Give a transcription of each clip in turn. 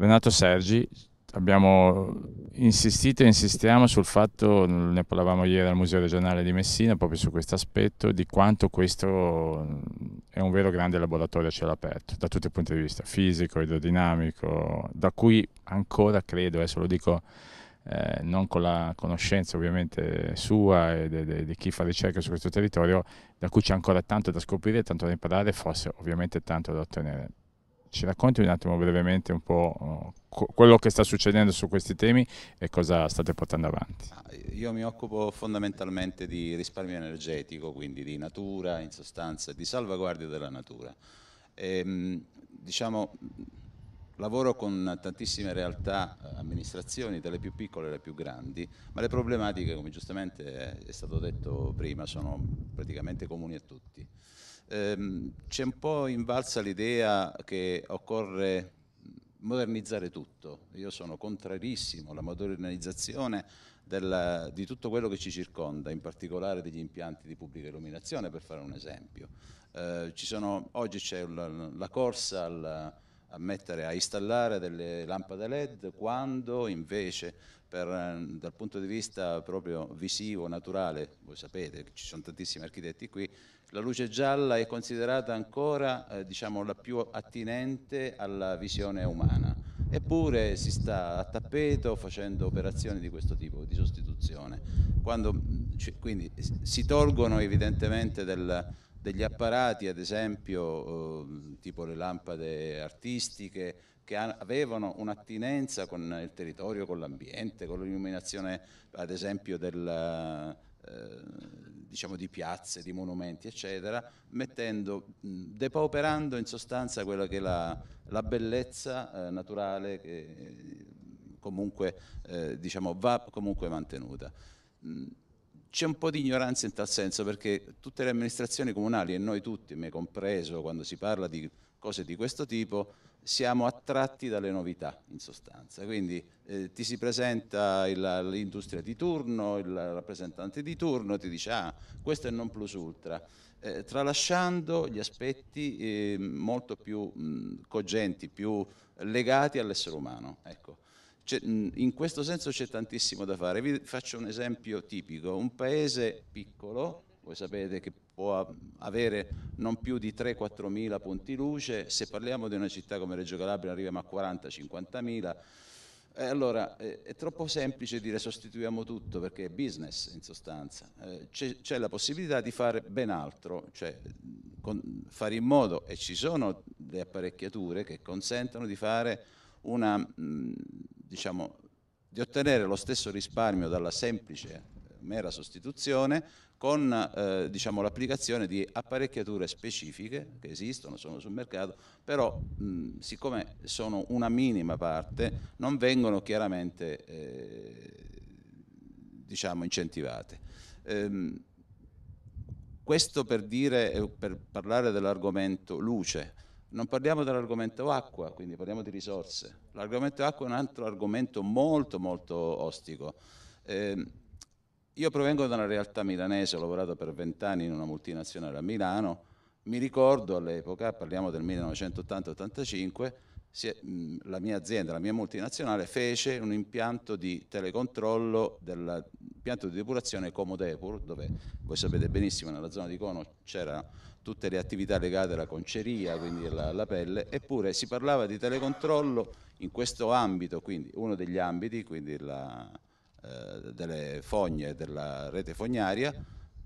Renato Sergi, abbiamo insistito e insistiamo sul fatto, ne parlavamo ieri al Museo regionale di Messina, proprio su questo aspetto, di quanto questo mm, è un vero grande laboratorio a cielo aperto, da tutti i punti di vista, fisico, idrodinamico, da cui ancora credo, adesso lo dico eh, non con la conoscenza ovviamente sua e di chi fa ricerca su questo territorio, da cui c'è ancora tanto da scoprire, tanto da imparare e forse ovviamente tanto da ottenere ci racconti un attimo brevemente un po' eh, quello che sta succedendo su questi temi e cosa state portando avanti? Ah, io mi occupo fondamentalmente di risparmio energetico, quindi di natura in sostanza, di salvaguardia della natura. E, ehm, diciamo, lavoro con tantissime realtà, eh, amministrazioni, dalle più piccole alle più grandi, ma le problematiche, come giustamente è stato detto prima, sono praticamente comuni a tutti ehm, c'è un po' invalsa l'idea che occorre modernizzare tutto. Io sono contrarissimo alla modernizzazione della, di tutto quello che ci circonda, in particolare degli impianti di pubblica illuminazione, per fare un esempio. Eh, sono, oggi c'è la, la corsa al, a, mettere, a installare delle lampade LED, quando invece per, dal punto di vista proprio visivo, naturale, voi sapete, che ci sono tantissimi architetti qui, la luce gialla è considerata ancora eh, diciamo, la più attinente alla visione umana, eppure si sta a tappeto facendo operazioni di questo tipo, di sostituzione. Quando, mm, quindi si tolgono evidentemente del, degli apparati, ad esempio eh, tipo le lampade artistiche, che avevano un'attinenza con il territorio, con l'ambiente, con l'illuminazione ad esempio del, eh, diciamo di piazze, di monumenti, eccetera, mettendo, depauperando in sostanza quella che è la, la bellezza eh, naturale che eh, comunque eh, diciamo, va comunque mantenuta. C'è un po' di ignoranza in tal senso perché tutte le amministrazioni comunali e noi tutti, me compreso, quando si parla di cose di questo tipo, siamo attratti dalle novità in sostanza, quindi eh, ti si presenta l'industria di turno, il rappresentante di turno, ti dice ah questo è non plus ultra, eh, tralasciando gli aspetti eh, molto più mh, mm, cogenti, più legati all'essere umano. Ecco. Mh, mm, in questo senso c'è tantissimo da fare, vi faccio un esempio tipico, un paese piccolo, voi sapete che può avere non più di 3-4 mila punti luce, se parliamo di una città come Reggio Calabria arriviamo a 40-50 mila, eh, allora eh, è troppo semplice dire sostituiamo tutto perché è business in sostanza, eh, c'è, la possibilità di fare ben altro, cioè con, fare in modo, e ci sono le apparecchiature che consentono di fare una, mh, diciamo, di ottenere lo stesso risparmio dalla semplice mera sostituzione con eh, diciamo, l'applicazione di apparecchiature specifiche che esistono, sono sul mercato, però mh, siccome sono una minima parte non vengono chiaramente eh, diciamo, incentivate. Ehm, questo per, dire, eh, per parlare dell'argomento luce, non parliamo dell'argomento acqua, quindi parliamo di risorse. L'argomento acqua è un altro argomento molto molto ostico. Ehm, io provengo da una realtà milanese, ho lavorato per vent'anni in una multinazionale a Milano, mi ricordo all'epoca, parliamo del 1980-85, la mia azienda, la mia multinazionale fece un impianto di telecontrollo dell'impianto di depurazione Comodepur, dove voi sapete benissimo nella zona di Cono c'erano tutte le attività legate alla conceria, quindi alla, alla pelle, eppure si parlava di telecontrollo in questo ambito, quindi uno degli ambiti, quindi la, eh, delle fogne della rete fognaria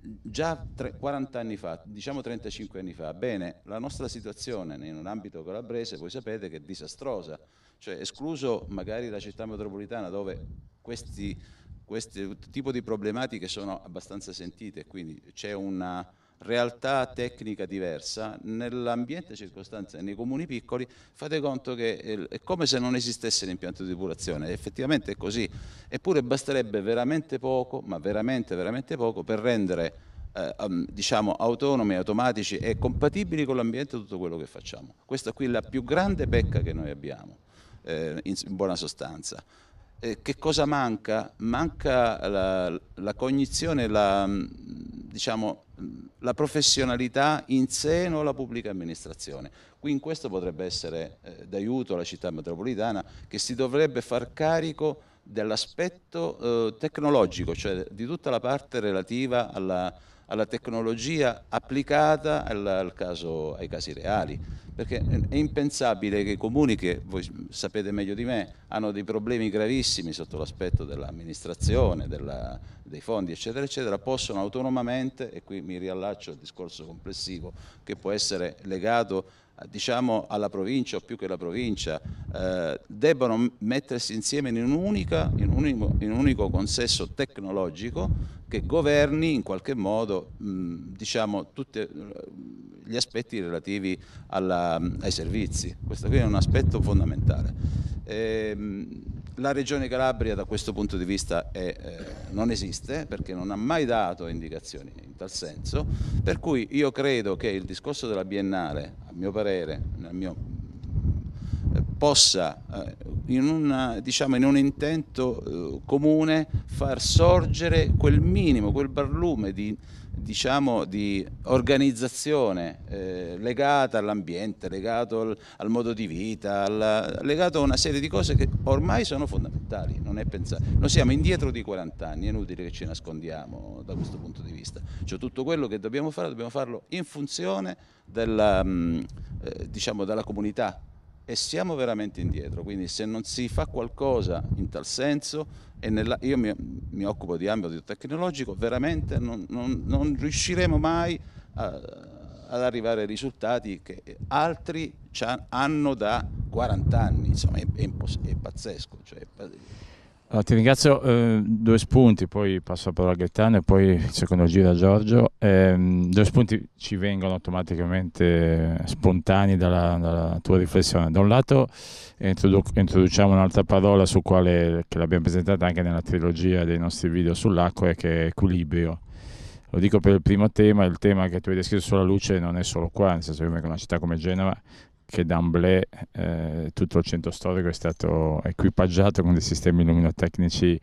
già tre, 40 anni fa, diciamo 35 anni fa. Bene, la nostra situazione in un ambito calabrese, voi sapete che è disastrosa, cioè escluso magari la città metropolitana dove questi, questi tipo di problematiche sono abbastanza sentite, quindi c'è una realtà tecnica diversa, nell'ambiente circostante, nei comuni piccoli, fate conto che eh, è come se non esistesse l'impianto di depurazione, effettivamente è così, eppure basterebbe veramente poco, ma veramente, veramente poco, per rendere eh, diciamo, autonomi, automatici e compatibili con l'ambiente tutto quello che facciamo. Questa qui è la più grande pecca che noi abbiamo, eh, in buona sostanza eh, che cosa manca? Manca la, la cognizione, la, mm, diciamo, mm, la professionalità in seno alla pubblica amministrazione. Qui in questo potrebbe essere eh, d'aiuto alla città metropolitana che si dovrebbe far carico dell'aspetto eh, tecnologico, cioè di tutta la parte relativa alla alla tecnologia applicata al, al caso, ai casi reali, perché è impensabile che i comuni, che voi sapete meglio di me, hanno dei problemi gravissimi sotto l'aspetto dell'amministrazione, della, dei fondi, eccetera, eccetera, possono autonomamente, e qui mi riallaccio al discorso complessivo che può essere legato diciamo, alla provincia o più che la provincia eh, debbano mettersi insieme in, un'unica, in, un, in, un unico, consesso tecnologico che governi in qualche modo diciamo, tutti eh, gli aspetti relativi alla, ai servizi. Questo qui è un aspetto fondamentale. E, ehm, la Regione Calabria da questo punto di vista è, eh, non esiste perché non ha mai dato indicazioni in tal senso, per cui io credo che il discorso della Biennale, a mio parere, mio, eh, possa eh, in, una, diciamo, in, un intento eh, comune far sorgere quel minimo, quel barlume di diciamo, di organizzazione eh, legata all'ambiente, legato al, al, modo di vita, alla, legato a una serie di cose che ormai sono fondamentali, non è pensato. Noi siamo indietro di 40 anni, è inutile che ci nascondiamo da questo punto di vista. Cioè, tutto quello che dobbiamo fare dobbiamo farlo in funzione della, mh, mm, eh, diciamo, della comunità e siamo veramente indietro, quindi se non si fa qualcosa in tal senso, e nella, io mi, mi, occupo di ambito tecnologico, veramente non, non, non riusciremo mai a, ad arrivare ai risultati che altri hanno da 40 anni, insomma è, è, è pazzesco. Cioè è pazzesco. Allora, ti ringrazio, eh, due spunti, poi passo la parola a Gaetano e poi il secondo giro a Giorgio. Eh, due spunti ci vengono automaticamente spontanei dalla, dalla tua riflessione. Da un lato introdu- introduciamo un'altra parola su quale, che l'abbiamo presentata anche nella trilogia dei nostri video sull'acqua e che è equilibrio. Lo dico per il primo tema, il tema che tu hai descritto sulla luce non è solo qua, nel senso che vengo da una città come Genova che Damblé eh, tutto il centro storico è stato equipaggiato con dei sistemi luminotecnici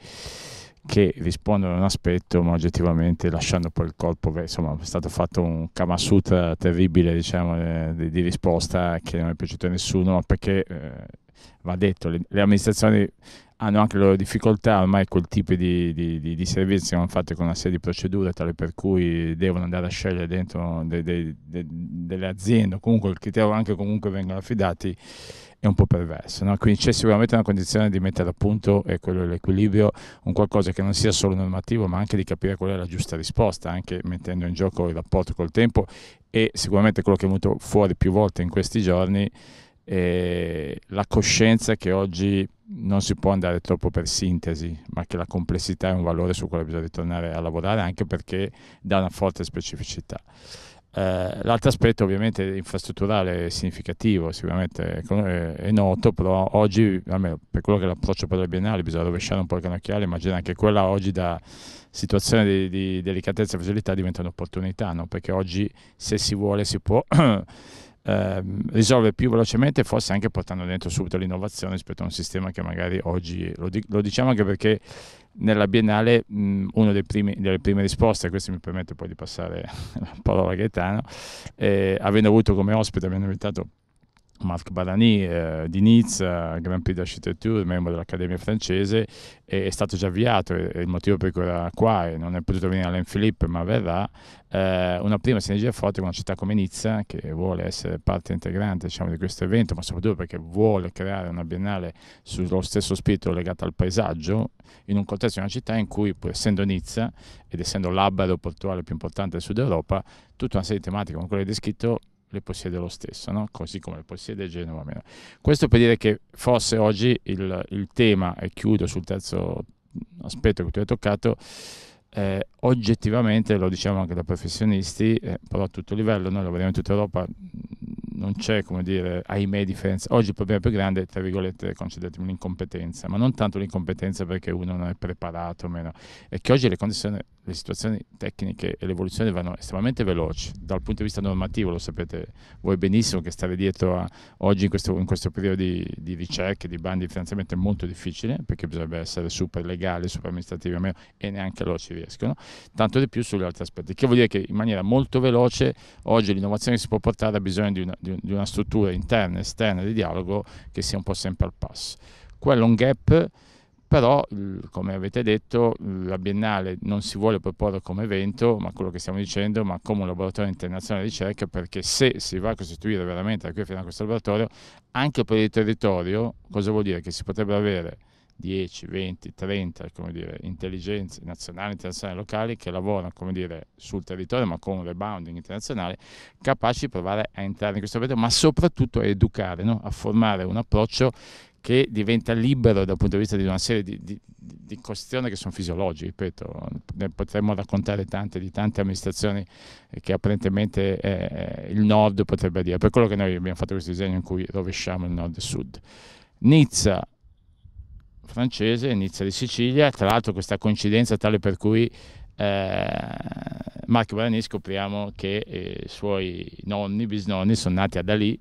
che rispondono a un aspetto ma oggettivamente lasciando poi il corpo insomma è stato fatto un kamasutra terribile diciamo eh, di, di risposta che non è piaciuto a nessuno perché eh, va detto le, le amministrazioni hanno anche le loro difficoltà, ormai quel tipo di, di, di, di servizi sono fatti con una serie di procedure, tale per cui devono andare a scegliere dentro de, de, de, delle aziende, comunque il criterio anche comunque vengono affidati è un po' perverso, no? quindi c'è sicuramente una condizione di mettere a punto e quello l'equilibrio, un qualcosa che non sia solo normativo ma anche di capire qual è la giusta risposta, anche mettendo in gioco il rapporto col tempo e sicuramente quello che è venuto fuori più volte in questi giorni e la coscienza che oggi non si può andare troppo per sintesi, ma che la complessità è un valore su cui bisogna ritornare a lavorare anche perché dà una forte specificità. Eh, l'altro aspetto ovviamente infrastrutturale è significativo, sicuramente è noto, però oggi, almeno per quello che è l'approccio per le biennale, bisogna rovesciare un po' il canocchiale, immagina anche quella oggi da situazione di, di delicatezza e fragilità diventa un'opportunità, no? perché oggi se si vuole si può... eh, risolve più velocemente, forse anche portando dentro subito l'innovazione rispetto a un sistema che magari oggi, lo, di, lo diciamo anche perché nella Biennale mh, una delle prime risposte, questo mi permette poi di passare la parola a Gaetano, eh, avendo avuto come ospite, avendo invitato Marc Barani eh, di Nizza, eh, Grand Prix d'Architettura, membro dell'Accademia francese, è, è stato già avviato, è, è il motivo per cui era qua e non è potuto venire Alain Philippe, ma verrà, eh, una prima sinergia forte con una città come Nizza, che vuole essere parte integrante diciamo, di questo evento, ma soprattutto perché vuole creare una biennale sullo stesso spirito legato al paesaggio, in un contesto di una città in cui, pur essendo Nizza ed essendo l'hub aeroportuale più importante del sud Europa, tutta una serie di tematiche come quelle descritto le possiede lo stesso, no? così come le possiede Genova meno. Questo per dire che forse oggi il, il tema, e chiudo sul terzo aspetto che tu hai toccato, eh, oggettivamente, lo diciamo anche da professionisti, eh, però a tutto livello, noi lo vediamo in tutta Europa, non c'è, come dire, ahimè differenza. Oggi il problema più grande è, tra virgolette, concedetemi l'incompetenza, ma non tanto l'incompetenza perché uno non è preparato, o meno. è che oggi le condizioni le situazioni tecniche e l'evoluzione vanno estremamente veloci. Dal punto di vista normativo, lo sapete voi benissimo che stare dietro a, oggi in questo, in questo periodo di, di ricerche, di bandi di finanziamento è molto difficile perché bisognerebbe essere super legali, super amministrativi o meno e neanche loro ci riescono, tanto di più sugli altri aspetti. Che vuol dire che in maniera molto veloce oggi l'innovazione si può portare ha bisogno di una, di una struttura interna e esterna di dialogo che sia un po' sempre al passo. Quello è un gap però mhmm, come avete detto la Biennale non si vuole proporre come evento ma quello che stiamo dicendo ma come un laboratorio internazionale di ricerca perché se si va a costituire veramente da qui fino a questo laboratorio anche per il territorio cosa vuol dire? Che si potrebbero avere 10, 20, 30 dire, intelligenze nazionali, internazionali, locali che lavorano dire, sul territorio ma con un rebounding internazionale capaci di provare a entrare in questo evento ma soprattutto a educare, no? a formare un approccio che diventa libero dal punto di vista di una serie di, di, di questioni che sono fisiologiche, ripeto, ne potremmo raccontare tante di tante amministrazioni eh, che apparentemente eh, eh, il nord potrebbe dire, per quello che noi abbiamo fatto questo disegno in cui rovesciamo il nord e il sud. Nizza francese, Nizza di Sicilia, tra l'altro questa coincidenza tale per cui eh, Marco Barani scopriamo che eh, i suoi nonni, bisnonni sono nati a Dalì,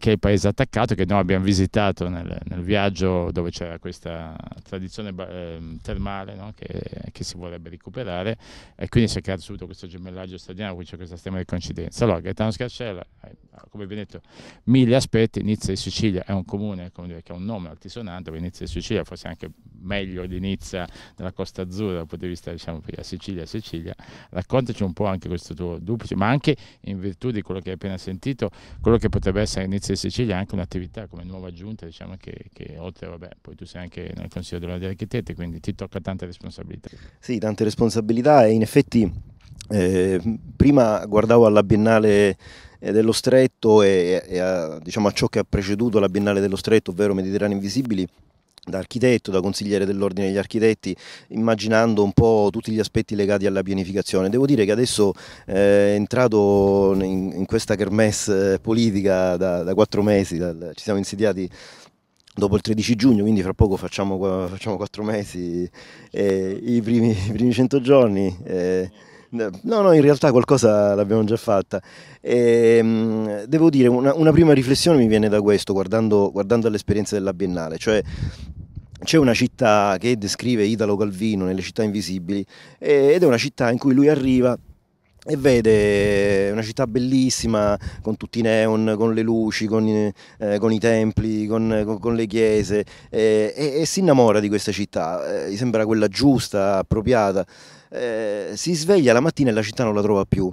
che è il paese attaccato che noi abbiamo visitato nel, nel viaggio dove c'era questa tradizione eh, termale no? che, che, si vorrebbe recuperare e quindi si è creato subito questo gemellaggio stadiano qui c'è questo sistema di coincidenza. Allora Gaetano Scarcella, eh, come vi ho detto, mille aspetti, Nizza di Sicilia è un comune dire, che ha un nome altisonante, Nizza di Sicilia forse anche meglio di Nizza nella Costa Azzurra dal punto di vista diciamo perché Sicilia Sicilia, raccontaci un po' anche questo tuo duplice, ma anche in virtù di quello che hai appena sentito, quello che potrebbe essere Nizza l'Università di Sicilia ha anche un'attività come nuova aggiunta, diciamo che, che, oltre, vabbè, poi tu sei anche nel Consiglio della degli Architetti, quindi ti tocca tante responsabilità. Sì, tante responsabilità e in effetti eh, prima guardavo alla Biennale eh, dello Stretto e, e a, diciamo, a ciò che ha preceduto la Biennale dello Stretto, ovvero Mediterranei Invisibili, da architetto, da consigliere dell'Ordine degli Architetti, immaginando un po' tutti gli aspetti legati alla pianificazione. Devo dire che adesso eh, entrato in, in, questa kermesse eh, politica da, da quattro mesi, dal, ci siamo insediati dopo il 13 giugno, quindi fra poco facciamo, facciamo quattro mesi, eh, i, primi, i 100 giorni. Eh, No, no, in realtà qualcosa l'abbiamo già fatta. E, ehm, devo dire, una, una, prima riflessione mi viene da questo, guardando, guardando all'esperienza della Biennale, cioè c'è una città che descrive Italo Calvino nelle città invisibili ed è una città in cui lui arriva e vede eh, una città bellissima con tutti i neon, con le luci, con, eh, con i templi, con, con, con le chiese eh, e, e, si innamora di questa città, eh, gli sembra quella giusta, appropriata, eh, si sveglia la mattina e la città non la trova più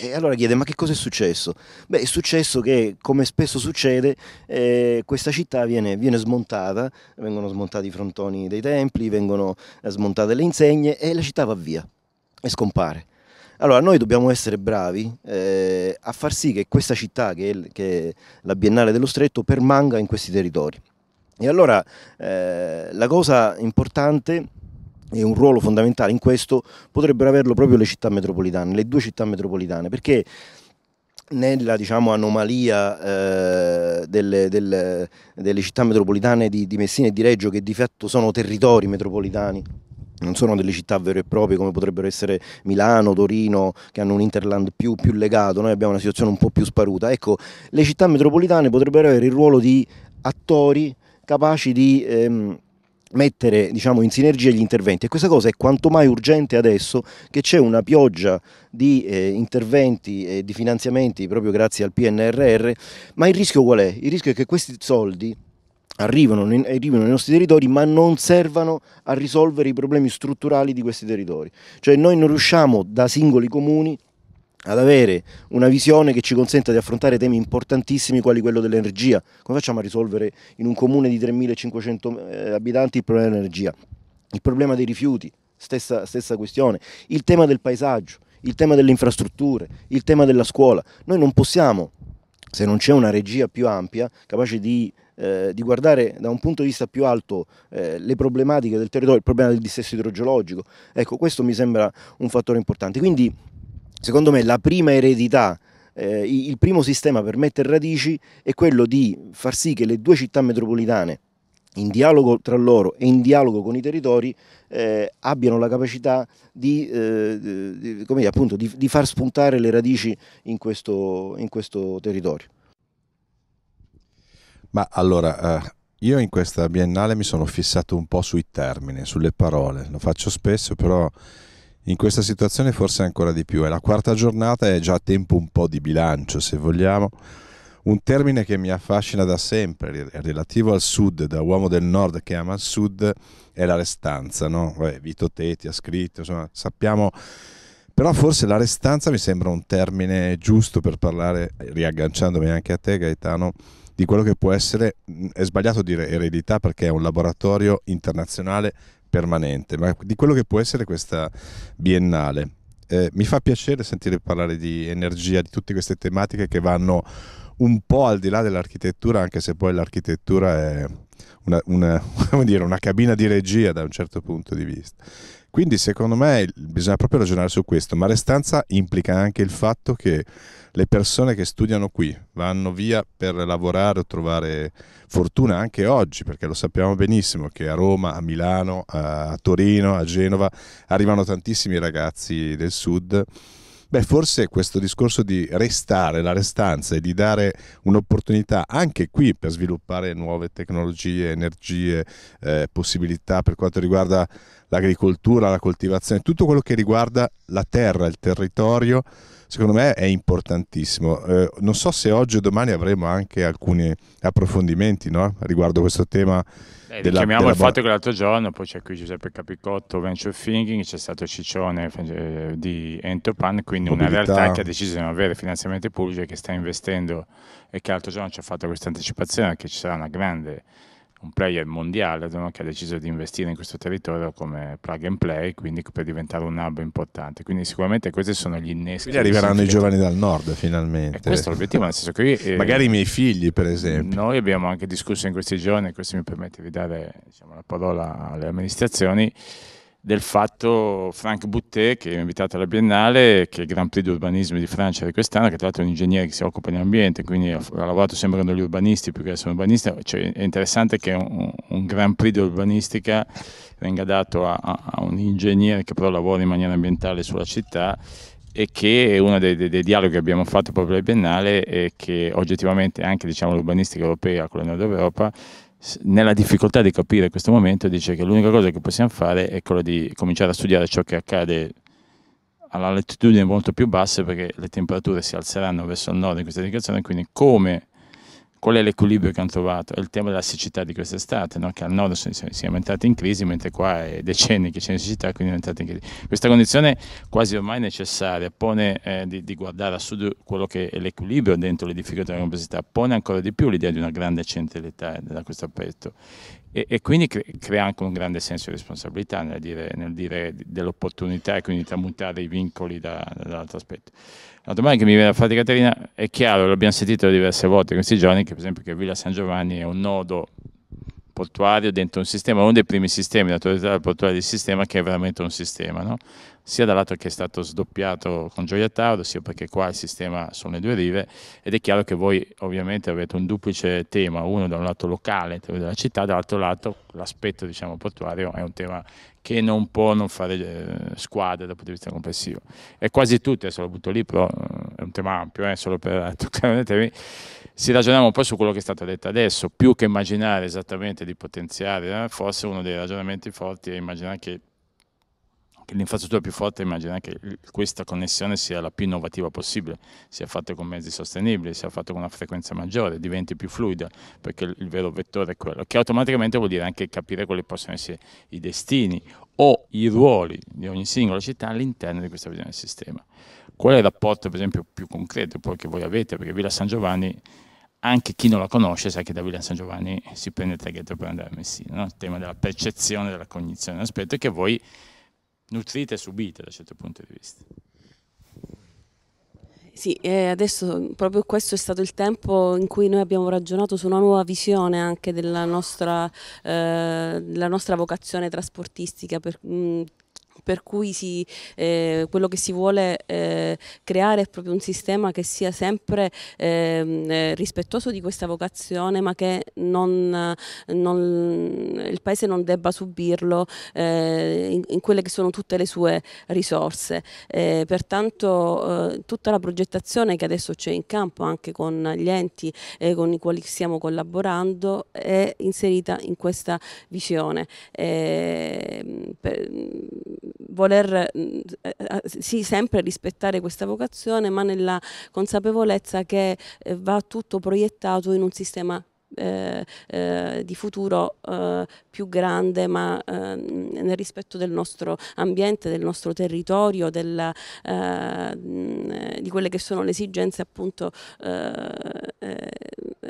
e allora chiede, ma che cosa è successo? Beh, è successo che, come spesso succede, eh, questa città viene, viene, smontata, vengono smontati i frontoni dei templi, vengono eh, smontate le insegne e la città va via e scompare. Allora, noi dobbiamo essere bravi eh, a far sì che questa città, che è, che è la Biennale dello Stretto, permanga in questi territori. E allora eh, la cosa importante e un ruolo fondamentale in questo potrebbero averlo proprio le città metropolitane, le due città metropolitane, perché nella diciamo, anomalia eh, delle, delle, delle, città metropolitane di, di Messina e di Reggio, che di fatto sono territori metropolitani, non sono delle città vere e proprie come potrebbero essere Milano, Torino, che hanno un interland più, più, legato, noi abbiamo una situazione un po' più sparuta. Ecco, le città metropolitane potrebbero avere il ruolo di attori capaci di... Ehm, mettere diciamo, in sinergia gli interventi e questa cosa è quanto mai urgente adesso che c'è una pioggia di eh, interventi e di finanziamenti proprio grazie al PNRR, ma il rischio qual è? Il rischio è che questi soldi Arrivano, arrivano, nei nostri territori ma non servano a risolvere i problemi strutturali di questi territori. Cioè noi non riusciamo da singoli comuni ad avere una visione che ci consenta di affrontare temi importantissimi quali quello dell'energia. Come facciamo a risolvere in un comune di 3.500 eh, abitanti il problema dell'energia? Il problema dei rifiuti, stessa, stessa questione. Il tema del paesaggio, il tema delle infrastrutture, il tema della scuola. Noi non possiamo, se non c'è una regia più ampia, capace di eh, di guardare da un punto di vista più alto eh, le problematiche del territorio, il problema del dissesto idrogeologico. Ecco, questo mi sembra un fattore importante. Quindi secondo me la prima eredità eh, il primo sistema per mettere radici è quello di far sì che le due città metropolitane, in dialogo tra loro e in dialogo con i territori, eh, abbiano la capacità di, eh, di, dire, appunto, di, di, far spuntare le radici in questo, in questo territorio. Ma allora, eh, io in questa biennale mi sono fissato un po' sui termini, sulle parole, lo faccio spesso, però in questa situazione forse ancora di più. È la quarta giornata è già tempo un po' di bilancio, se vogliamo. Un termine che mi affascina da sempre, relativo al sud, da uomo del nord che ama il sud, è la restanza. No? Vito Teti ha scritto, insomma, sappiamo però forse la restanza mi sembra un termine giusto per parlare, riagganciandomi anche a te Gaetano, di quello che può essere, è sbagliato dire eredità perché è un laboratorio internazionale permanente, ma di quello che può essere questa biennale. Eh, mi fa piacere sentire parlare di energia, di tutte queste tematiche che vanno un po' al di là dell'architettura, anche se poi l'architettura è una, una, dire, una cabina di regia da un certo punto di vista. Quindi secondo me bisogna proprio ragionare su questo, ma restanza implica anche il fatto che le persone che studiano qui vanno via per lavorare o trovare fortuna anche oggi, perché lo sappiamo benissimo che a Roma, a Milano, a Torino, a Genova arrivano tantissimi ragazzi del sud Beh, forse questo discorso di restare la restanza e di dare un'opportunità anche qui per sviluppare nuove tecnologie, energie, eh, possibilità per quanto riguarda l'agricoltura, la coltivazione, tutto quello che riguarda la terra, il territorio, secondo me è importantissimo. Eh, non so se oggi o domani avremo anche alcuni approfondimenti no? riguardo questo tema eh, della, della il fatto che l'altro giorno poi c'è qui Giuseppe Capicotto, Venture Thinking, c'è stato Ciccione eh, di Entopan, quindi Mobilità. una realtà che ha deciso di non avere finanziamenti pubblici e che sta investendo e che l'altro giorno ci ha fatto questa anticipazione che ci sarà una grande un player mondiale no? che ha deciso di investire in questo territorio come plug and play, quindi per diventare un hub importante. Quindi sicuramente questi sono gli inneschi. Quindi arriveranno i giovani dal nord finalmente. E eh, questo è l'obiettivo, nel senso che io, eh, magari i miei figli, per esempio. Noi abbiamo anche discusso in questi giorni, questo mi permette di dare diciamo, la parola alle amministrazioni del fatto Frank Boutet, che è invitato alla Biennale, che è il Grand Prix d'Urbanismo di Francia di quest'anno, che tra l'altro è un ingegnere che si occupa di ambiente, quindi ha lavorato sempre con gli urbanisti più che essere urbanista, cioè è interessante che un, un, Grand Prix d'Urbanistica venga dato a, a, a, un ingegnere che però lavora in maniera ambientale sulla città e che è uno dei, dei, dei dialoghi che abbiamo fatto proprio alla Biennale e che oggettivamente anche diciamo, l'urbanistica europea con la Nord Europa nella difficoltà di capire questo momento, dice che l'unica cosa che possiamo fare è quella di cominciare a studiare ciò che accade alla latitudine molto più basse perché le temperature si alzeranno verso il nord in questa indicazione, quindi come Qual è l'equilibrio che hanno trovato? È il tema della siccità di quest'estate, no? che al nord siamo entrati in crisi, mentre qua è decenni che c'è in siccità, quindi è aumentata in crisi. Questa condizione quasi ormai necessaria pone eh, di, di, guardare a sud quello che è l'equilibrio dentro le difficoltà della complessità, pone ancora di più l'idea di una grande centralità da questo aspetto. E, e, quindi cre crea anche un grande senso di responsabilità nel dire, dire dell'opportunità e quindi tramutare i vincoli da, dall'altro aspetto. La domanda che mi viene da fare Caterina è chiaro, l'abbiamo sentito diverse volte in questi giorni, che per esempio che Villa San Giovanni è un nodo portuario dentro un sistema, uno dei primi sistemi, l'autorità portuale del sistema che è veramente un sistema, no? sia dall'altro che è stato sdoppiato con Gioia Tauro, sia perché qua il sistema sono le due rive, ed è chiaro che voi ovviamente avete un duplice tema, uno da un lato locale, della città, dall'altro lato l'aspetto diciamo, portuario è un tema che non può non fare eh, squadra dal punto di vista complessivo. E quasi tutti, adesso lo butto lì, però eh, è un tema ampio, eh, solo per toccare un tema si ragioniamo un po' su quello che è stato detto adesso, più che immaginare esattamente di potenziare, eh, forse uno dei ragionamenti forti è immaginare che, che l'infrastruttura più forte è immaginare che questa connessione sia la più innovativa possibile, sia fatta con mezzi sostenibili, sia fatta con una frequenza maggiore, diventi più fluida, perché il, il vero vettore è quello, che automaticamente vuol dire anche capire quali possono essere i destini o i ruoli di ogni singola città all'interno di questa visione del sistema. Qual è il rapporto, per esempio, più concreto poi che voi avete? Perché Villa San Giovanni anche chi non la conosce sa che da William San Giovanni si prende il traghetto per andare a Messina, no? il tema della percezione, della cognizione, un aspetto che voi nutrite e subite da un certo punto di vista. Sì, adesso proprio questo è stato il tempo in cui noi abbiamo ragionato su una nuova visione anche della nostra, eh, della nostra vocazione trasportistica, per, mh, mm, per cui si, eh, quello che si vuole eh, creare è proprio un sistema che sia sempre ehm, eh, rispettoso di questa vocazione ma che non, non, il Paese non debba subirlo eh, in, in, quelle che sono tutte le sue risorse. Eh, pertanto eh, tutta la progettazione che adesso c'è in campo anche con gli enti con i quali stiamo collaborando è inserita in questa visione. Ehm, per, voler mm, eh, eh, sì sempre rispettare questa vocazione ma nella consapevolezza che eh, va tutto proiettato in un sistema eh, eh, di futuro eh, più grande ma nel rispetto del nostro ambiente, del nostro territorio, del, di quelle che sono le esigenze appunto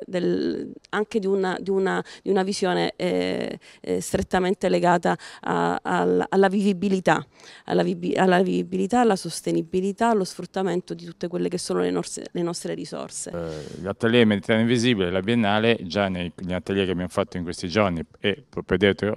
del, anche di una, di una, di una visione eh, eh, strettamente legata a, a, alla, vivibilità, alla, alla, vivibilità, alla sostenibilità, allo sfruttamento di tutte quelle che sono le, norse, le nostre risorse. Eh, l'atelier Mediterraneo Invisibile, la Biennale, già negli atelier che abbiamo fatto in questi giorni e propedetico,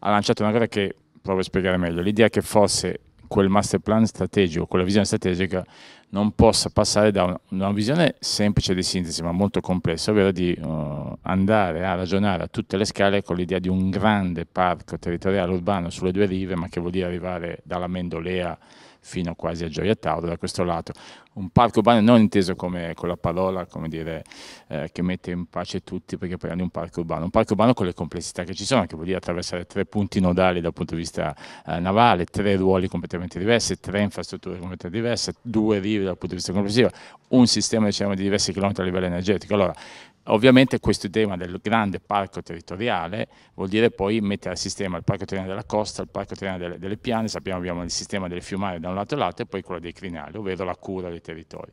ha lanciato una cosa che provo a spiegare meglio, l'idea che fosse quel master plan strategico, quella visione strategica non possa passare da una, visione semplice di sintesi, ma molto complessa, ovvero di uh, andare a ragionare a tutte le scale con l'idea di un grande parco territoriale urbano sulle due rive, ma che vuol dire arrivare dalla Mendolea fino quasi a Gioia Tauro da questo lato. Un parco urbano non inteso come con la parola, come dire, eh, che mette in pace tutti perché poi hanno un parco urbano, un parco urbano con le complessità che ci sono, che vuol dire attraversare tre punti nodali dal punto di vista eh, navale, tre ruoli completamente diversi, tre infrastrutture completamente diverse, due rive dal punto di vista complessivo, un sistema diciamo, di diversi chilometri a livello energetico. Allora, Ovviamente questo tema del grande parco territoriale vuol dire poi mettere a sistema il parco territoriale della costa, il parco territoriale delle, delle piane, sappiamo abbiamo il sistema delle fiumare da un lato e l'altro e poi quello dei crinali, ovvero la cura dei territori.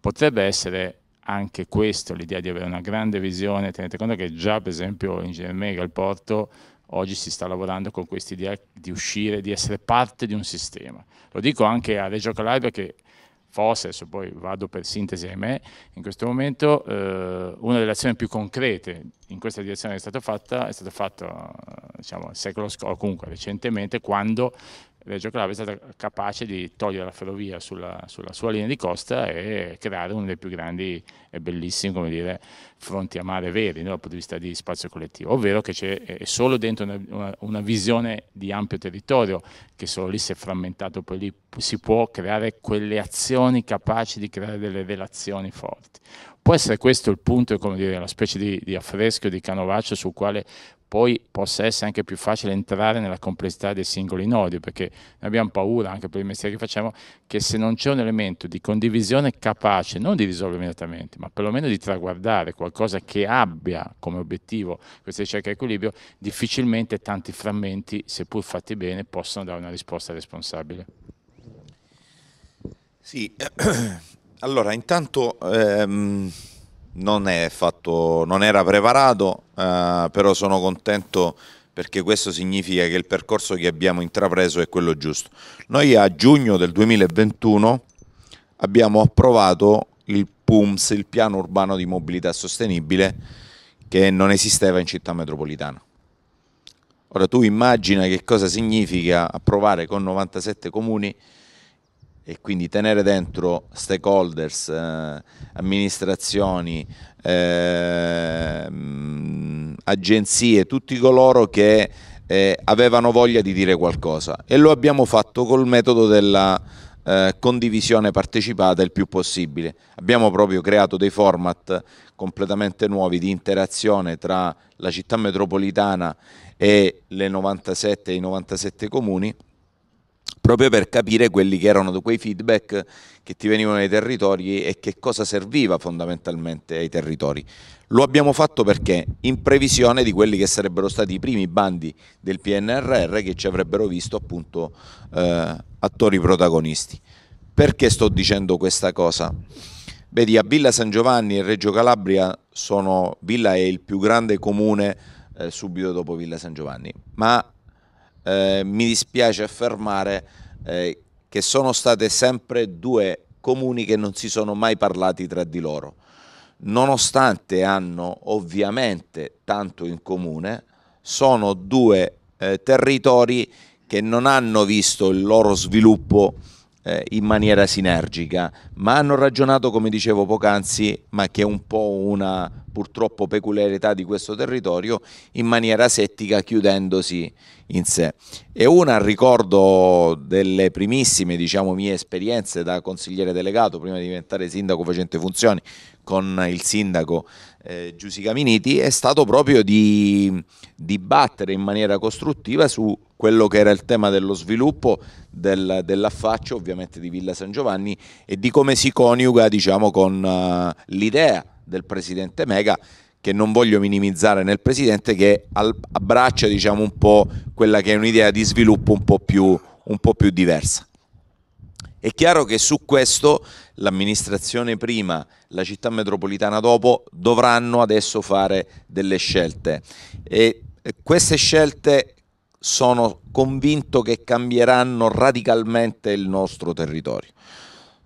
Potrebbe essere anche questo l'idea di avere una grande visione, tenete conto che già per esempio in Mega il porto oggi si sta lavorando con questa idea di uscire, di essere parte di un sistema. Lo dico anche a Reggio Calabria che forse, adesso poi vado per sintesi me, in questo momento eh, una delle azioni più concrete in questa direzione che è stata fatta è stata fatta diciamo, secolo scorso, comunque recentemente, quando Reggio Calabria è stata capace di togliere la ferrovia sulla, sulla, sua linea di costa e creare uno dei più grandi e bellissimi come dire, fronti a mare veri dal punto di vista di spazio collettivo, ovvero che è solo dentro una, una, una, visione di ampio territorio che solo lì si è frammentato, poi lì si può creare quelle azioni capaci di creare delle relazioni forti. Può essere questo il punto, come dire, una specie di, di affresco, di canovaccio sul quale poi possa essere anche più facile entrare nella complessità dei singoli nodi, perché abbiamo paura, anche per il mestiere che facciamo, che se non c'è un elemento di condivisione capace, non di risolvere immediatamente, ma perlomeno di traguardare qualcosa che abbia come obiettivo questa ricerca di equilibrio, difficilmente tanti frammenti, seppur fatti bene, possono dare una risposta responsabile. Sì, allora intanto... Ehm non, fatto, non era preparato, eh, però sono contento perché questo significa che il percorso che abbiamo intrapreso è quello giusto. Noi a giugno del 2021 abbiamo approvato il PUMS, il piano urbano di mobilità sostenibile, che non esisteva in città metropolitana. Ora tu immagina che cosa significa approvare con 97 comuni e quindi tenere dentro stakeholders, eh, amministrazioni, eh, agenzie, tutti coloro che eh, avevano voglia di dire qualcosa e lo abbiamo fatto col metodo della eh, condivisione partecipata il più possibile. Abbiamo proprio creato dei format completamente nuovi di interazione tra la città metropolitana e le 97 e i 97 comuni proprio per capire quelli che erano quei feedback che ti venivano dai territori e che cosa serviva fondamentalmente ai territori. Lo abbiamo fatto perché in previsione di quelli che sarebbero stati i primi bandi del PNRR che ci avrebbero visto appunto eh, attori protagonisti. Perché sto dicendo questa cosa? Vedi, a Villa San Giovanni e Reggio Calabria sono, Villa è il più grande comune eh, subito dopo Villa San Giovanni, ma eh, mi dispiace affermare eh, che sono state sempre due comuni che non si sono mai parlati tra di loro, nonostante hanno ovviamente tanto in comune, sono due eh, territori che non hanno visto il loro sviluppo eh, in maniera sinergica, ma hanno ragionato, come dicevo poc'anzi, ma che è un po' una purtroppo peculiarità di questo territorio, in maniera settica chiudendosi in sé. E una ricordo delle primissime diciamo, mie esperienze da consigliere delegato prima di diventare sindaco facente funzioni con il sindaco eh, Giusica Miniti è stato proprio di dibattere in maniera costruttiva su quello che era il tema dello sviluppo del, dell'affaccio ovviamente di Villa San Giovanni e di come si coniuga diciamo, con uh, l'idea del presidente Mega che non voglio minimizzare nel presidente, che abbraccia diciamo, un po' quella che è un'idea di sviluppo un po' più, un po più diversa. È chiaro che su questo l'amministrazione prima, la città metropolitana dopo dovranno adesso fare delle scelte e queste scelte sono convinto che cambieranno radicalmente il nostro territorio.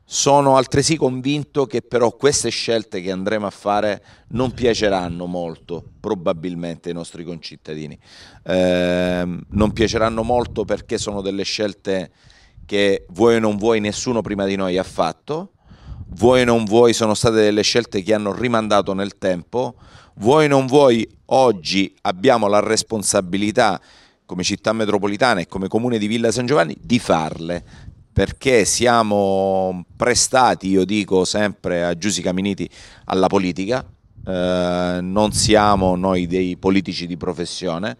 Sono altresì convinto che però queste scelte che andremo a fare non piaceranno molto, probabilmente, ai nostri concittadini. Eh, non piaceranno molto perché sono delle scelte che vuoi o non vuoi nessuno prima di noi ha fatto, vuoi o non vuoi sono state delle scelte che hanno rimandato nel tempo, vuoi o non vuoi oggi abbiamo la responsabilità come città metropolitana e come comune di Villa San Giovanni di farle perché siamo prestati, io dico sempre a Giussi Caminiti, alla politica, eh, non siamo noi dei politici di professione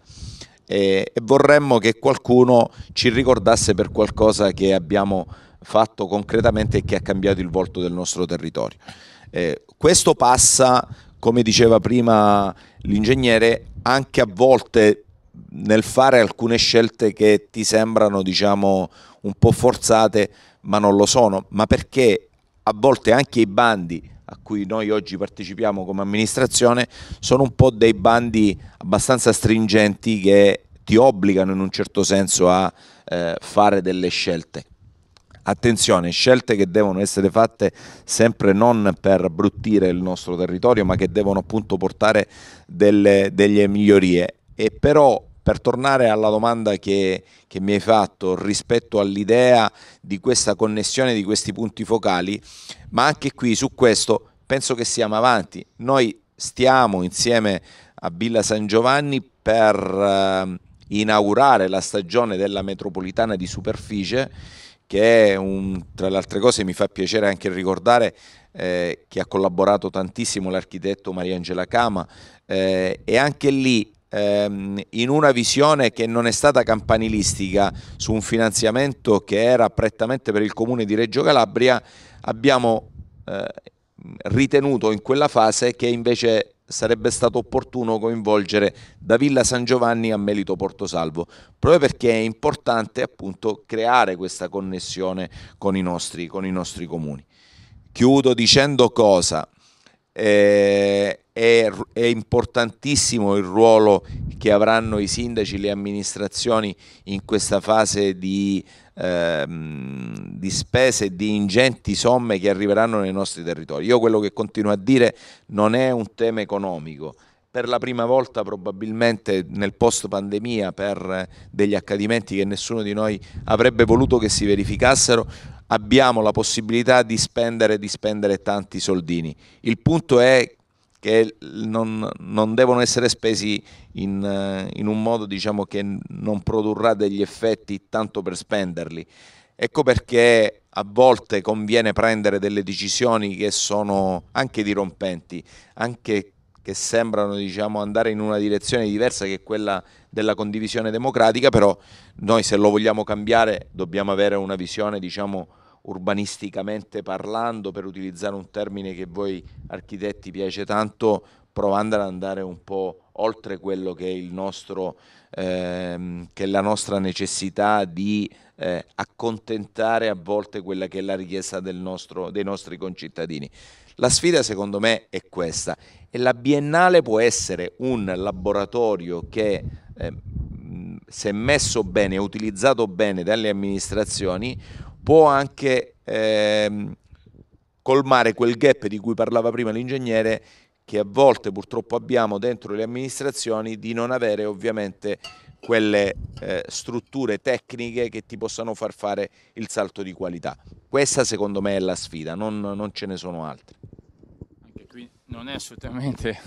e, e vorremmo che qualcuno ci ricordasse per qualcosa che abbiamo fatto concretamente e che ha cambiato il volto del nostro territorio. Eh, questo passa, come diceva prima l'ingegnere, anche a volte nel fare alcune scelte che ti sembrano diciamo, un po' forzate, ma non lo sono, ma perché a volte anche i bandi a cui noi oggi partecipiamo come amministrazione sono un po' dei bandi abbastanza stringenti che ti obbligano in un certo senso a eh, fare delle scelte. Attenzione, scelte che devono essere fatte sempre non per bruttire il nostro territorio, ma che devono appunto portare delle, delle migliorie. E però per tornare alla domanda che, che mi hai fatto rispetto all'idea di questa connessione di questi punti focali, ma anche qui su questo penso che siamo avanti. Noi stiamo insieme a Villa San Giovanni per eh, inaugurare la stagione della metropolitana di superficie che è un, tra le altre cose mi fa piacere anche ricordare eh, che ha collaborato tantissimo l'architetto Mariangela Cama eh, e anche lì ehm, in una visione che non è stata campanilistica su un finanziamento che era prettamente per il comune di Reggio Calabria, abbiamo eh, ritenuto in quella fase che invece sarebbe stato opportuno coinvolgere da Villa San Giovanni a Melito Portosalvo, proprio perché è importante appunto creare questa connessione con i nostri, con i nostri comuni. Chiudo dicendo cosa, eh, è, è importantissimo il ruolo che avranno i sindaci, le amministrazioni in questa fase di, ehm, di spese e di ingenti somme che arriveranno nei nostri territori. Io quello che continuo a dire non è un tema economico, per la prima volta probabilmente nel post pandemia per degli accadimenti che nessuno di noi avrebbe voluto che si verificassero abbiamo la possibilità di spendere, di spendere tanti soldini il punto è che non, non devono essere spesi in, eh, in un modo diciamo, che non produrrà degli effetti tanto per spenderli. Ecco perché a volte conviene prendere delle decisioni che sono anche dirompenti, anche che sembrano diciamo, andare in una direzione diversa che quella della condivisione democratica, però noi se lo vogliamo cambiare dobbiamo avere una visione diciamo, urbanisticamente parlando, per utilizzare un termine che voi architetti piace tanto, provando ad andare un po' oltre quello che è, nostro, ehm, che è la nostra necessità di eh, accontentare a volte quella che è la richiesta nostro, dei nostri concittadini. La sfida secondo me è questa e la Biennale può essere un laboratorio che eh, se messo bene, utilizzato bene dalle amministrazioni, può anche ehm, colmare quel gap di cui parlava prima l'ingegnere che a volte purtroppo abbiamo dentro le amministrazioni di non avere ovviamente quelle eh, strutture tecniche che ti possano far fare il salto di qualità. Questa secondo me è la sfida, non, non ce ne sono altre. Anche qui non è assolutamente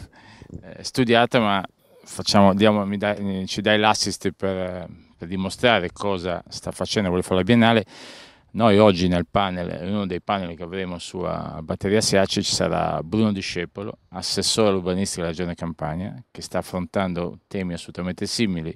eh, studiata, ma facciamo, diamo, dai, ci dai l'assist per, per dimostrare cosa sta facendo, vuole fare la Biennale. Noi oggi nel panel, in uno dei panel che avremo sulla batteria SIACE ci sarà Bruno Discepolo, assessore urbanistica della Regione Campania, che sta affrontando temi assolutamente simili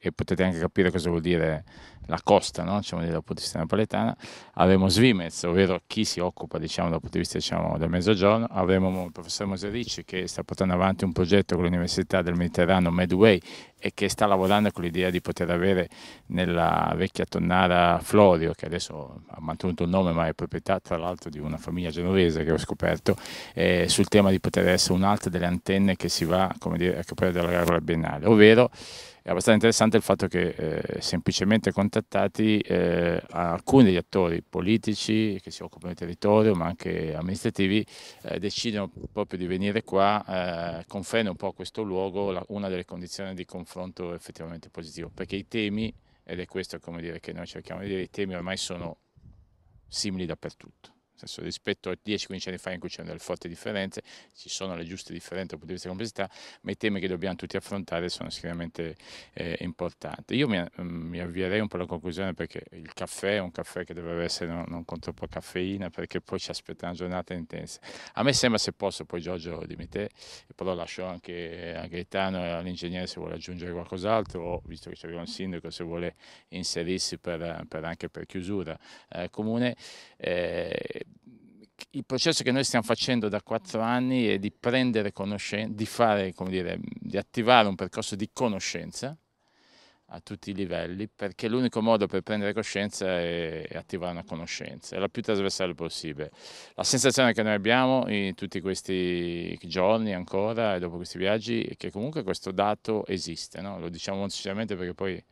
e potete anche capire cosa vuol dire la costa, no? diciamo, dal punto di vista napoletana, avremo Svimez, ovvero chi si occupa diciamo, dal punto di vista diciamo, del mezzogiorno, avremo il professor Moserici che sta portando avanti un progetto con l'Università del Mediterraneo Medway e che sta lavorando con l'idea di poter avere nella vecchia tonnara Florio, che adesso ha mantenuto il nome ma è proprietà tra l'altro di una famiglia genovese che ho scoperto, eh, sul tema di poter essere un'altra delle antenne che si va come dire, a coprire della regola biennale, ovvero è abbastanza interessante il fatto che eh, semplicemente contattati eh, alcuni degli attori politici che si occupano del territorio ma anche amministrativi eh, decidono proprio di venire qua, eh, conferendo un po' a questo luogo la, una delle condizioni di confronto effettivamente positivo, perché i temi, ed è questo dire, che noi cerchiamo di dire, i temi ormai sono simili dappertutto senso, rispetto a 10-15 anni fa in cui c'erano delle forti differenze, ci sono le giuste differenze dal punto di vista della complessità, ma i temi che dobbiamo tutti affrontare sono sicuramente eh, importanti. Io mi, mm, mi, avvierei un po' alla conclusione perché il caffè è un caffè che dovrebbe essere non, non con troppa caffeina perché poi ci aspetta una giornata intensa. A me sembra se posso, poi Giorgio dimmi te, però lascio anche a Gaetano e all'ingegnere se vuole aggiungere qualcos'altro o visto che c'è un sindaco se vuole inserirsi per, per anche per chiusura eh, comune. Eh, il processo che noi stiamo facendo da quattro anni è di prendere conoscenza, di fare, come dire, di attivare un percorso di conoscenza a tutti i livelli, perché l'unico modo per prendere coscienza è attivare una conoscenza, è la più trasversale possibile. La sensazione che noi abbiamo in tutti questi giorni ancora e dopo questi viaggi è che comunque questo dato esiste, no? lo diciamo sinceramente perché poi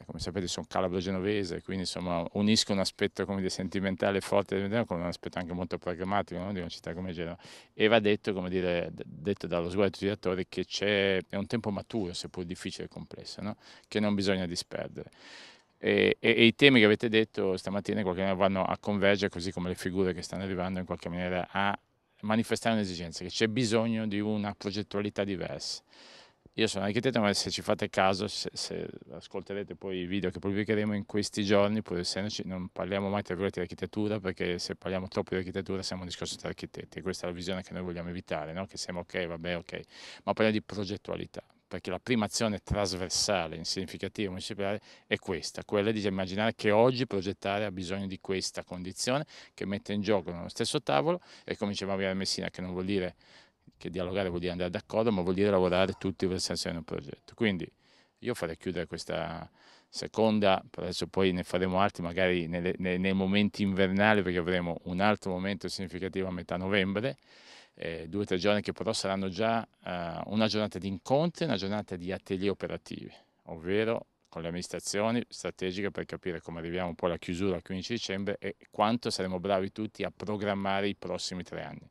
eh, come sapete sono calabro-genovese, quindi insomma unisco un aspetto dire, sentimentale forte del con un aspetto anche molto pragmatico no? di una città come Genova. E va detto, come dire, detto dallo sguardo di tutti gli attori, che c'è, è un tempo maturo, seppur difficile e complesso, no? che non bisogna disperdere. E, e, e, i temi che avete detto stamattina in qualche maniera vanno a convergere, così come le figure che stanno arrivando in qualche maniera a manifestare un'esigenza, che c'è bisogno di una progettualità diversa. Io sono architetto, ma se ci fate caso, se, se ascolterete poi i video che pubblicheremo in questi giorni, pur essendoci, non parliamo mai tra virgolette di architettura, perché se parliamo troppo di architettura siamo un discorso tra architetti, e questa è la visione che noi vogliamo evitare, no? che siamo ok, vabbè, ok, ma parliamo di progettualità perché la prima azione trasversale, significativa, municipale è questa, quella di immaginare che oggi progettare ha bisogno di questa condizione che mette in gioco nello stesso tavolo e come diceva Maria Messina che non vuol dire che dialogare vuol dire andare d'accordo, ma vuol dire lavorare tutti verso in un progetto. Quindi io farei chiudere questa seconda, adesso poi ne faremo altri magari nelle, nei, nei, momenti invernali perché avremo un altro momento significativo a metà novembre, eh, due o tre giorni che però saranno già eh, una giornata di incontri e una giornata di atelier operativi, ovvero con le amministrazioni strategiche per capire come arriviamo poi alla chiusura al 15 dicembre e quanto saremo bravi tutti a programmare i prossimi tre anni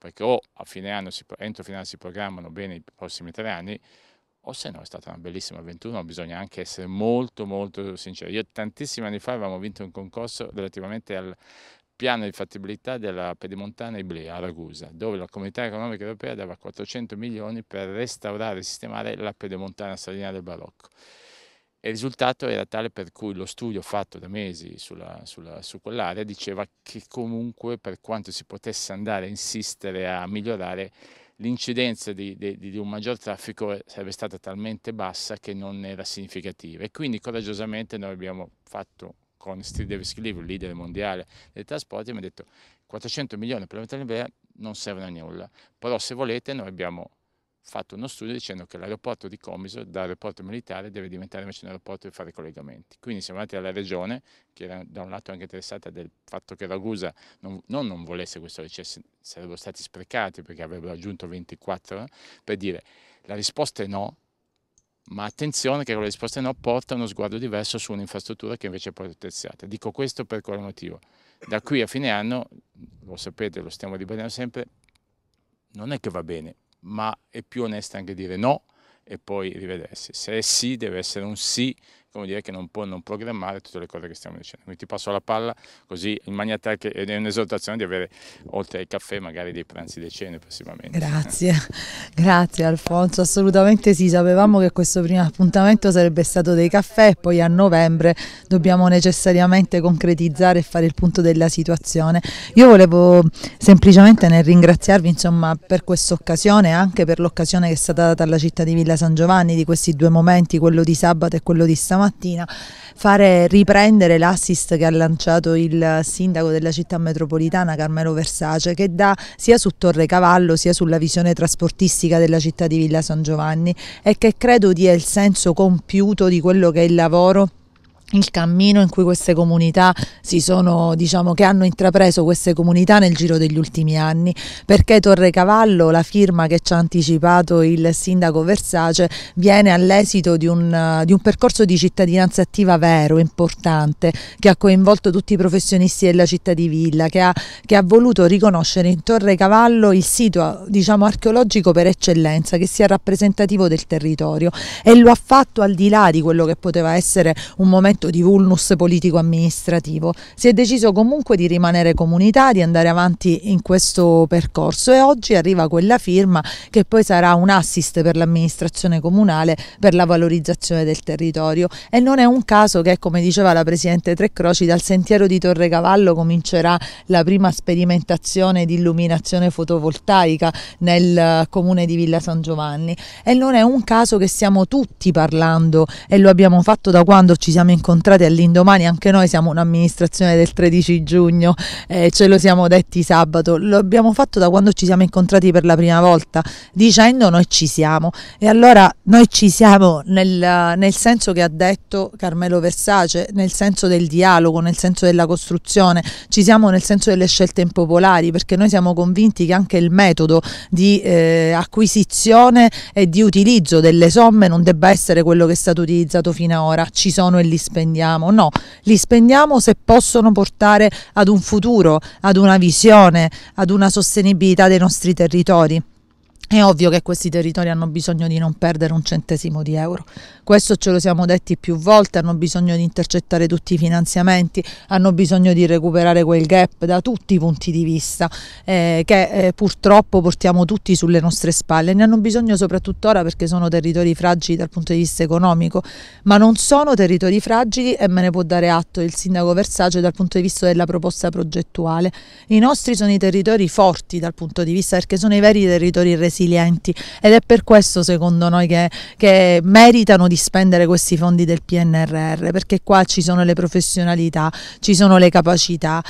perché o a fine anno si, entro fine anno si programmano bene i prossimi tre anni, o se no è stata una bellissima avventura, ma bisogna anche essere molto molto sinceri. Io tantissimi anni fa avevamo vinto un concorso relativamente al piano di fattibilità della Pedemontana Iblea a Ragusa, dove la comunità economica europea dava 400 milioni per restaurare e sistemare la Pedemontana Sardina del Barocco il risultato era tale per cui lo studio fatto da mesi sulla, sulla, su quell'area diceva che comunque per quanto si potesse andare a insistere a migliorare l'incidenza di, di, di, un maggior traffico sarebbe stata talmente bassa che non era significativa e quindi coraggiosamente noi abbiamo fatto con Steve Davis Cleaver, leader mondiale dei trasporti, mi ha detto 400 milioni per la metà non servono a nulla, però se volete noi abbiamo fatto uno studio dicendo che l'aeroporto di Comiso da aeroporto militare deve diventare invece un aeroporto per fare collegamenti. Quindi siamo andati alla regione, che era da un lato anche interessata del fatto che Ragusa non non, non volesse questo recesso, sarebbero stati sprecati perché avrebbero aggiunto 24 ore, per dire la risposta è no, ma attenzione che con le risposte no porta uno sguardo diverso su un'infrastruttura che invece è potenziata. Dico questo per quale motivo? Da qui a fine anno, lo sapete, lo stiamo ribadendo sempre, non è che va bene, ma è più onesto anche dire no e poi rivedersi. Se è sì, deve essere un sì come dire che non può non programmare tutte le cose che stiamo dicendo. Quindi ti passo la palla così in maniera tale che è un'esortazione di avere oltre ai caffè magari dei pranzi deceni prossimamente. Grazie, grazie Alfonso, assolutamente sì, sapevamo che questo primo appuntamento sarebbe stato dei caffè e poi a novembre dobbiamo necessariamente concretizzare e fare il punto della situazione. Io volevo semplicemente nel ringraziarvi insomma, per questa occasione, e anche per l'occasione che è stata data alla città di Villa San Giovanni di questi due momenti, quello di sabato e quello di stamattina stamattina, fare riprendere l'assist che ha lanciato il sindaco della città metropolitana Carmelo Versace che dà sia su Torre Cavallo sia sulla visione trasportistica della città di Villa San Giovanni e che credo dia il senso compiuto di quello che è il lavoro il cammino in cui queste comunità si sono, diciamo, che hanno intrapreso queste comunità nel giro degli ultimi anni, perché Torre Cavallo, la firma che ci ha anticipato il sindaco Versace, viene all'esito di un, di un percorso di cittadinanza attiva vero, importante, che ha coinvolto tutti i professionisti della città di Villa, che ha, che ha voluto riconoscere in Torre Cavallo il sito, diciamo, archeologico per eccellenza, che sia rappresentativo del territorio e lo ha fatto al di là di quello che poteva essere un momento appunto di vulnus politico-amministrativo. Si è deciso comunque di rimanere comunità, di andare avanti in questo percorso e oggi arriva quella firma che poi sarà un assist per l'amministrazione comunale per la valorizzazione del territorio e non è un caso che come diceva la Presidente Trecroci, dal sentiero di Torre Cavallo comincerà la prima sperimentazione di illuminazione fotovoltaica nel eh, comune di Villa San Giovanni e non è un caso che stiamo tutti parlando e lo abbiamo fatto da quando ci siamo incontrati incontrati all'indomani, anche noi siamo un'amministrazione del 13 giugno, eh, ce lo siamo detti sabato, lo abbiamo fatto da quando ci siamo incontrati per la prima volta, dicendo noi ci siamo. E allora noi ci siamo nel, nel senso che ha detto Carmelo Versace, nel senso del dialogo, nel senso della costruzione, ci siamo nel senso delle scelte impopolari, perché noi siamo convinti che anche il metodo di eh, acquisizione e di utilizzo delle somme non debba essere quello che è stato utilizzato finora, ci sono e li spendiamo spendiamo, no, li spendiamo se possono portare ad un futuro, ad una visione, ad una sostenibilità dei nostri territori. È ovvio che questi territori hanno bisogno di non perdere un centesimo di euro, questo ce lo siamo detti più volte, hanno bisogno di intercettare tutti i finanziamenti, hanno bisogno di recuperare quel gap da tutti i punti di vista eh, che eh, purtroppo portiamo tutti sulle nostre spalle. Ne hanno bisogno soprattutto ora perché sono territori fragili dal punto di vista economico, ma non sono territori fragili e me ne può dare atto il sindaco Versace dal punto di vista della proposta progettuale. I nostri sono i territori forti dal punto di vista perché sono i veri territori resilienti ed è per questo secondo noi che, che meritano di spendere questi fondi del PNRR, perché qua ci sono le professionalità, ci sono le capacità,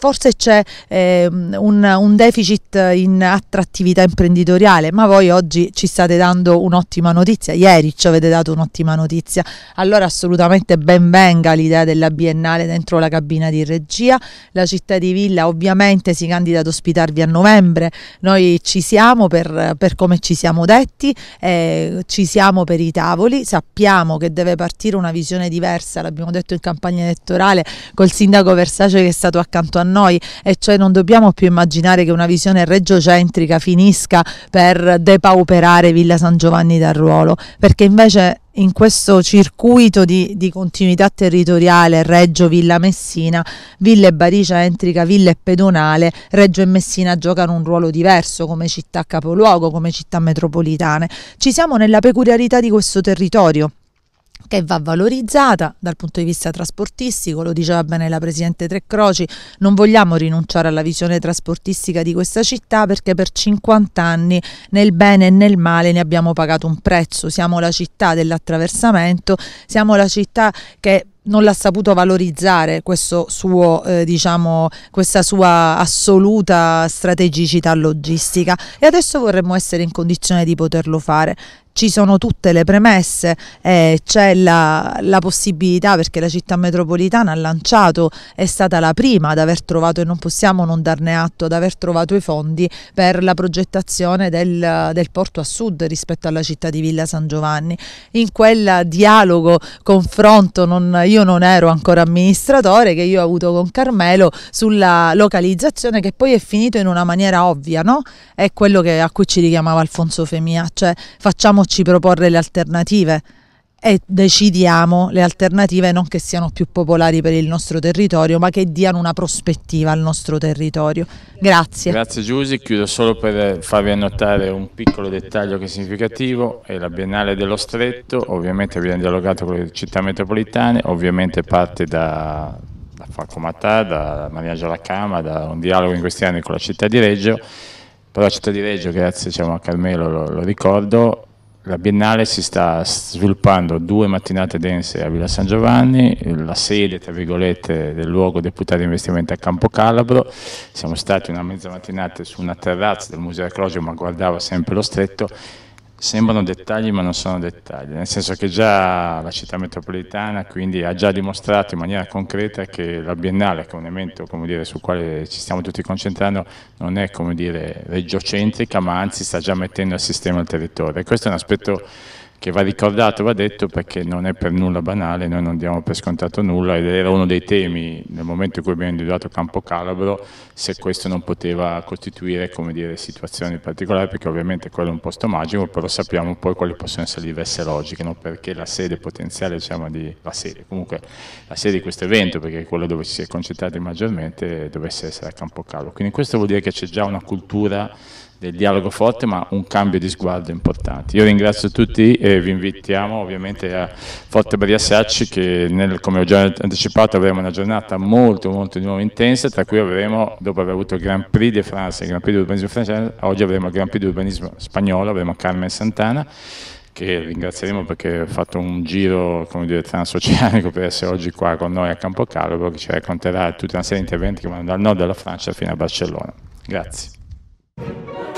forse c'è eh, un, un, deficit in attrattività imprenditoriale, ma voi oggi ci state dando un'ottima notizia, ieri ci avete dato un'ottima notizia, allora assolutamente ben venga l'idea della biennale dentro la cabina di regia, la città di Villa ovviamente si candida ad ospitarvi a novembre, noi ci siamo per, per come ci siamo detti, eh, ci siamo per i tavoli, sappiamo che deve partire una visione diversa, l'abbiamo detto in campagna elettorale col sindaco Versace che è stato accanto a noi, noi e cioè non dobbiamo più immaginare che una visione regiocentrica finisca per depauperare Villa San Giovanni dal ruolo, perché invece in questo circuito di, di, continuità territoriale Reggio Villa Messina, Villa e Baricentrica, Villa e Pedonale, Reggio e Messina giocano un ruolo diverso come città capoluogo, come città metropolitane. Ci siamo nella peculiarità di questo territorio che va valorizzata dal punto di vista trasportistico, lo diceva bene la Presidente Tre Croci, non vogliamo rinunciare alla visione trasportistica di questa città perché per 50 anni nel bene e nel male ne abbiamo pagato un prezzo, siamo la città dell'attraversamento, siamo la città che non l'ha saputo valorizzare suo, eh, diciamo, questa sua assoluta strategicità logistica e adesso vorremmo essere in condizione di poterlo fare ci sono tutte le premesse, eh, c'è la, la, possibilità perché la città metropolitana ha lanciato, è stata la prima ad aver trovato, e non possiamo non darne atto, ad aver trovato i fondi per la progettazione del, del porto a sud rispetto alla città di Villa San Giovanni. In quel dialogo, confronto, non, io non ero ancora amministratore, che io ho avuto con Carmelo sulla localizzazione che poi è finito in una maniera ovvia, no? È quello che, a cui ci richiamava Alfonso Femia, cioè facciamo facciamoci proporre le alternative e decidiamo le alternative non che siano più popolari per il nostro territorio ma che diano una prospettiva al nostro territorio. Grazie. Grazie Giusy, chiudo solo per farvi annotare un piccolo dettaglio che è significativo, è la Biennale dello Stretto, ovviamente abbiamo dialogato con le città metropolitane, ovviamente parte da, da Falcomatà, da Maria Giolacama, da un dialogo in questi anni con la città di Reggio, però la città di Reggio, grazie diciamo, a Carmelo lo, lo ricordo, la Biennale si sta sviluppando due mattinate dense a Villa San Giovanni, la sede tra virgolette del luogo deputato di investimento a Campo Calabro, siamo stati una mezza mattinata su una terrazza del Museo Acrogio ma guardava sempre lo stretto sembrano dettagli ma non sono dettagli, nel senso che già la città metropolitana quindi ha già dimostrato in maniera concreta che la Biennale, che è un evento dire, sul quale ci stiamo tutti concentrando, non è come dire, regiocentrica ma anzi sta già mettendo a sistema il territorio e questo è un aspetto che va ricordato, va detto perché non è per nulla banale, noi non diamo per scontato nulla ed era uno dei temi nel momento in cui abbiamo individuato Campo Calabro se questo non poteva costituire come dire, situazioni particolari perché ovviamente quello è un posto magico però sappiamo poi quali possono essere le diverse logiche no? perché la sede potenziale diciamo di la sede comunque la sede di questo evento perché è quello dove si è concentrati maggiormente dovesse essere a Campo Calabro quindi questo vuol dire che c'è già una cultura del dialogo forte, ma un cambio di sguardo importante. Io ringrazio tutti e vi invitiamo ovviamente a Forte Baria Sacci che nel, come ho già anticipato avremo una giornata molto molto di nuovo intensa, tra cui avremo, dopo aver avuto il Grand Prix di Francia, il Grand Prix di urbanismo francese, oggi avremo il Grand Prix di urbanismo spagnolo, avremo Carmen Santana che ringrazieremo perché ha fatto un giro come dire, transoceanico per essere oggi qua con noi a Campo Calabro che ci racconterà tutta una serie di interventi che vanno dal nord della Francia fino a Barcellona. Grazie.